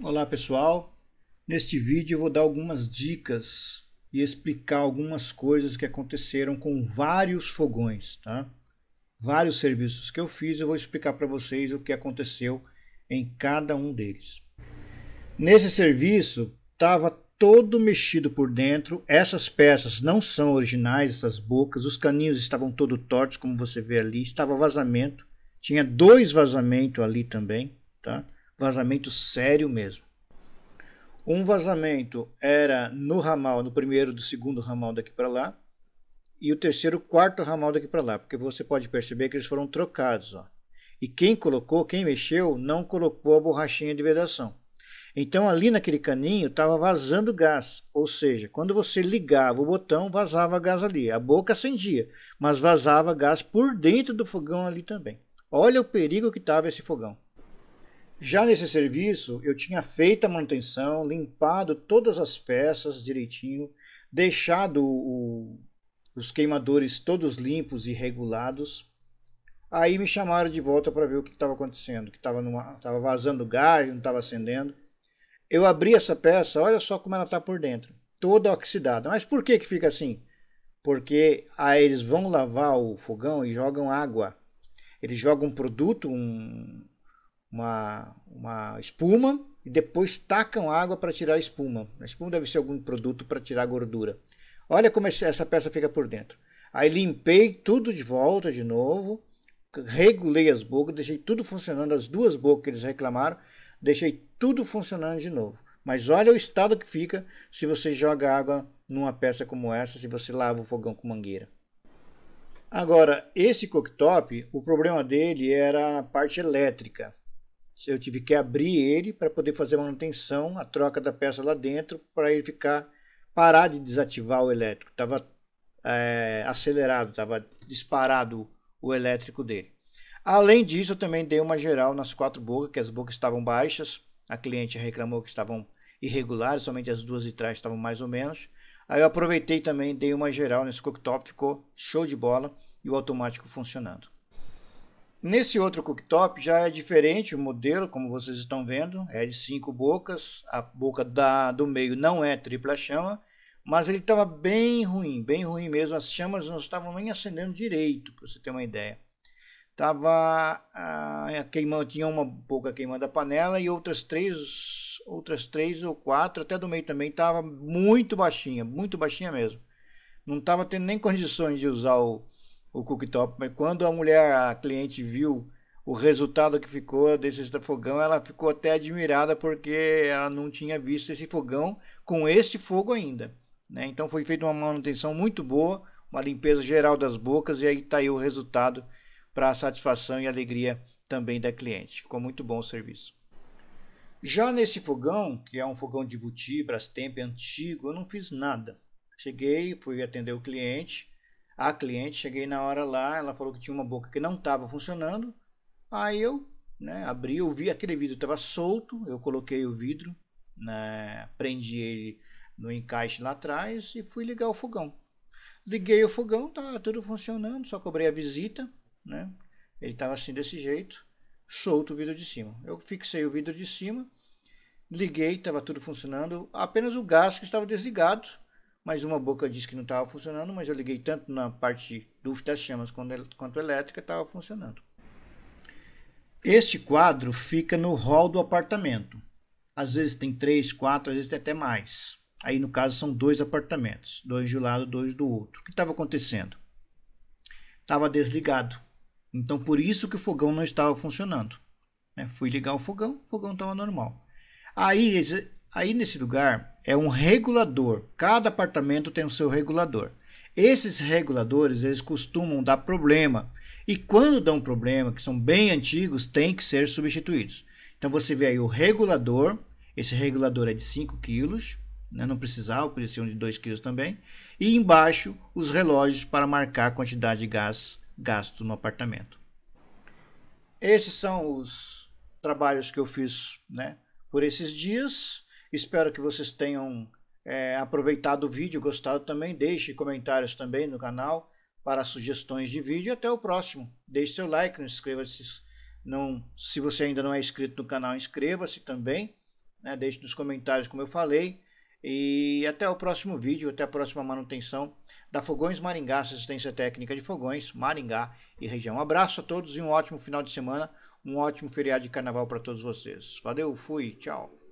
Olá pessoal, neste vídeo eu vou dar algumas dicas e explicar algumas coisas que aconteceram com vários fogões, tá? Vários serviços que eu fiz, eu vou explicar para vocês o que aconteceu em cada um deles. Nesse serviço estava todo mexido por dentro, essas peças não são originais, essas bocas, os caninhos estavam todo tortos, como você vê ali, estava vazamento, tinha dois vazamentos ali também, tá? vazamento sério mesmo. Um vazamento era no ramal, no primeiro do segundo ramal daqui para lá, e o terceiro, quarto ramal daqui para lá, porque você pode perceber que eles foram trocados. Ó. E quem colocou, quem mexeu, não colocou a borrachinha de vedação. Então ali naquele caninho estava vazando gás, ou seja, quando você ligava o botão, vazava gás ali. A boca acendia, mas vazava gás por dentro do fogão ali também. Olha o perigo que estava esse fogão. Já nesse serviço, eu tinha feito a manutenção, limpado todas as peças direitinho, deixado o, os queimadores todos limpos e regulados. Aí me chamaram de volta para ver o que estava acontecendo, que estava vazando gás, não estava acendendo. Eu abri essa peça, olha só como ela está por dentro, toda oxidada. Mas por que, que fica assim? Porque aí eles vão lavar o fogão e jogam água. Eles jogam um produto, um, uma, uma espuma e depois tacam água para tirar a espuma. A espuma deve ser algum produto para tirar a gordura. Olha como essa peça fica por dentro. Aí limpei tudo de volta de novo, regulei as bocas, deixei tudo funcionando, as duas bocas que eles reclamaram, deixei tudo funcionando de novo. Mas olha o estado que fica se você joga água numa peça como essa, se você lava o fogão com mangueira. Agora, esse cooktop, o problema dele era a parte elétrica eu tive que abrir ele para poder fazer a manutenção, a troca da peça lá dentro, para ele ficar parar de desativar o elétrico. Estava é, eh, acelerado, estava disparado o elétrico dele. Além disso, eu também dei uma geral nas quatro bocas, que as bocas estavam baixas. A cliente reclamou que estavam irregulares, somente as duas de trás estavam mais ou menos. Aí eu aproveitei também, dei uma geral nesse cooktop, ficou show de bola e o automático funcionando. Nesse outro cooktop já é diferente o modelo, como vocês estão vendo, é de cinco bocas, a boca da, do meio não é tripla chama, mas ele estava bem ruim, bem ruim mesmo, as chamas não estavam nem acendendo direito, para você ter uma ideia. Tava ah, queimando, tinha uma boca queimando a panela e outras três, outras três ou quatro, até do meio também, estava muito baixinha, muito baixinha mesmo. Não estava tendo nem condições de usar o, o cooktop. Mas quando a mulher, a cliente, viu o resultado que ficou desse fogão, ela ficou até admirada porque ela não tinha visto esse fogão com este fogo ainda. Né? Então foi feita uma manutenção muito boa, uma limpeza geral das bocas e aí está aí o resultado para a satisfação e alegria também da cliente. Ficou muito bom o serviço. Já nesse fogão, que é um fogão de buti, Brastemp antigo, eu não fiz nada. Cheguei, fui atender o cliente, a cliente, cheguei na hora lá, ela falou que tinha uma boca que não estava funcionando. Aí eu né, abri, eu vi aquele vidro estava solto, eu coloquei o vidro, né, prendi ele no encaixe lá atrás e fui ligar o fogão. Liguei o fogão, tá tudo funcionando, só cobrei a visita, né? Ele estava assim desse jeito, solto o vidro de cima. Eu fixei o vidro de cima, liguei, estava tudo funcionando, apenas o gás que estava desligado, mais uma boca disse que não estava funcionando, mas eu liguei tanto na parte do das chamas quanto, quanto elétrica, estava funcionando. Este quadro fica no hall do apartamento. Às vezes tem três, quatro, às vezes tem até mais. Aí no caso são dois apartamentos, dois de um lado, dois do outro. O que estava acontecendo? Estava desligado. Então por isso que o fogão não estava funcionando. Né? Fui ligar o fogão, o fogão estava normal. Aí, aí nesse lugar é um regulador. Cada apartamento tem o seu regulador. Esses reguladores, eles costumam dar problema. E quando dão problema, que são bem antigos, têm que ser substituídos. Então você vê aí o regulador, esse regulador é de 5 kg, né? não precisava, podia ser um de 2 kg também. E embaixo, os relógios para marcar a quantidade de gás gasto no apartamento. Esses são os trabalhos que eu fiz né, por esses dias. Espero que vocês tenham é, aproveitado o vídeo, gostado também. Deixe comentários também no canal para sugestões de vídeo. Até o próximo. Deixe seu like, inscreva-se. Não, se você ainda não é inscrito no canal, inscreva-se também. Né? Deixe nos comentários, como eu falei. E até o próximo vídeo, até a próxima manutenção da Fogões Maringá, assistência técnica de Fogões, Maringá e região. Um abraço a todos e um ótimo final de semana, um ótimo feriado de carnaval para todos vocês. Valeu, fui, tchau.